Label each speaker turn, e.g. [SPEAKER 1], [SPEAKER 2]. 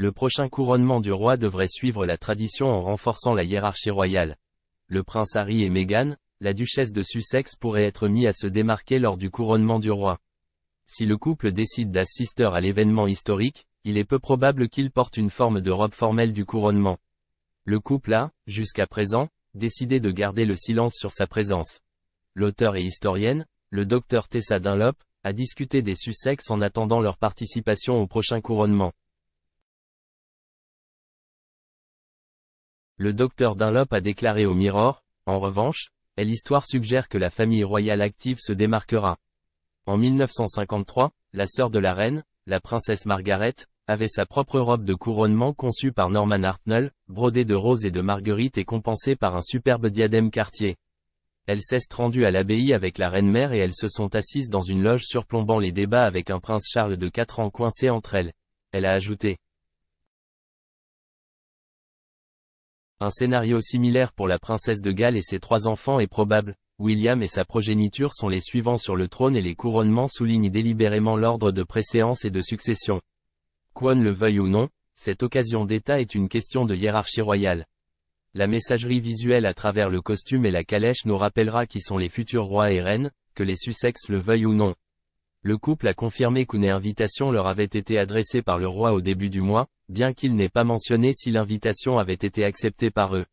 [SPEAKER 1] Le prochain couronnement du roi devrait suivre la tradition en renforçant la hiérarchie royale. Le prince Harry et Meghan, la duchesse de Sussex pourraient être mis à se démarquer lors du couronnement du roi. Si le couple décide d'assister à l'événement historique, il est peu probable qu'il porte une forme de robe formelle du couronnement. Le couple a, jusqu'à présent, décidé de garder le silence sur sa présence. L'auteur et historienne, le docteur Tessa Dunlop, a discuté des Sussex en attendant leur participation au prochain couronnement. Le docteur Dunlop a déclaré au Mirror, en revanche, et l'histoire suggère que la famille royale active se démarquera. En 1953, la sœur de la reine, la princesse Margaret, avait sa propre robe de couronnement conçue par Norman Hartnell, brodée de roses et de marguerite et compensée par un superbe diadème quartier. Elle s'est rendue à l'abbaye avec la reine-mère et elles se sont assises dans une loge surplombant les débats avec un prince Charles de 4 ans coincé entre elles. Elle a ajouté. Un scénario similaire pour la princesse de Galles et ses trois enfants est probable, William et sa progéniture sont les suivants sur le trône et les couronnements soulignent délibérément l'ordre de préséance et de succession. Qu'on le veuille ou non, cette occasion d'État est une question de hiérarchie royale. La messagerie visuelle à travers le costume et la calèche nous rappellera qui sont les futurs rois et reines, que les Sussex le veuillent ou non. Le couple a confirmé qu'une invitation leur avait été adressée par le roi au début du mois, bien qu'il n'ait pas mentionné si l'invitation avait été acceptée par eux.